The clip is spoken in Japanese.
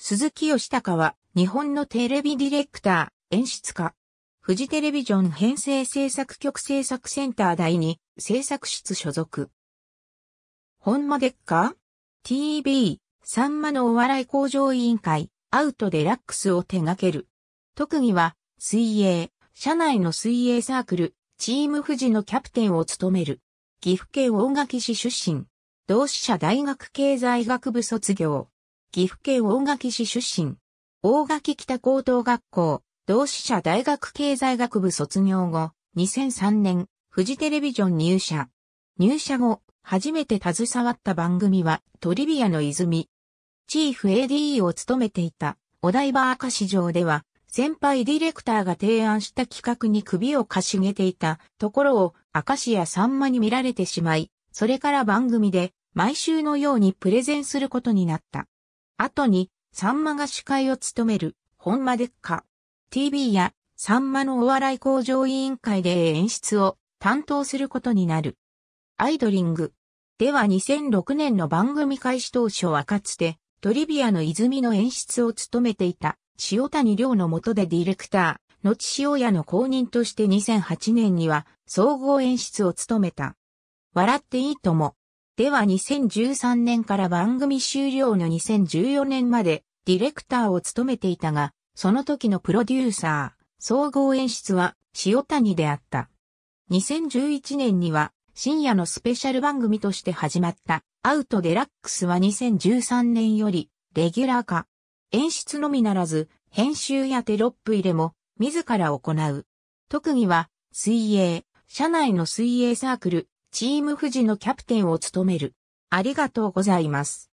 鈴木義孝は、日本のテレビディレクター、演出家。フジテレビジョン編成制作局制作センター第2、制作室所属。ほんまでっか ?TV、さんまのお笑い工場委員会、アウトデラックスを手掛ける。特技は、水泳、社内の水泳サークル、チーム富士のキャプテンを務める。岐阜県大垣市出身。同志社大学経済学部卒業。岐阜県大垣市出身。大垣北高等学校、同志社大学経済学部卒業後、2003年、フジテレビジョン入社。入社後、初めて携わった番組は、トリビアの泉。チーフ ADE を務めていた、お台場明石城では、先輩ディレクターが提案した企画に首をかしげていたところを、明石やさんまに見られてしまい、それから番組で、毎週のようにプレゼンすることになった。後に、サンマが司会を務める、本間でっか。TV や、サンマのお笑い工場委員会で演出を担当することになる。アイドリング。では2006年の番組開始当初はかつて、トリビアの泉の演出を務めていた、塩谷亮の下でディレクター、後塩屋の公認として2008年には総合演出を務めた。笑っていいとも、では2013年から番組終了の2014年までディレクターを務めていたが、その時のプロデューサー、総合演出は塩谷であった。2011年には深夜のスペシャル番組として始まったアウトデラックスは2013年よりレギュラー化。演出のみならず編集やテロップ入れも自ら行う。特技は水泳、社内の水泳サークル、チーム富士のキャプテンを務める。ありがとうございます。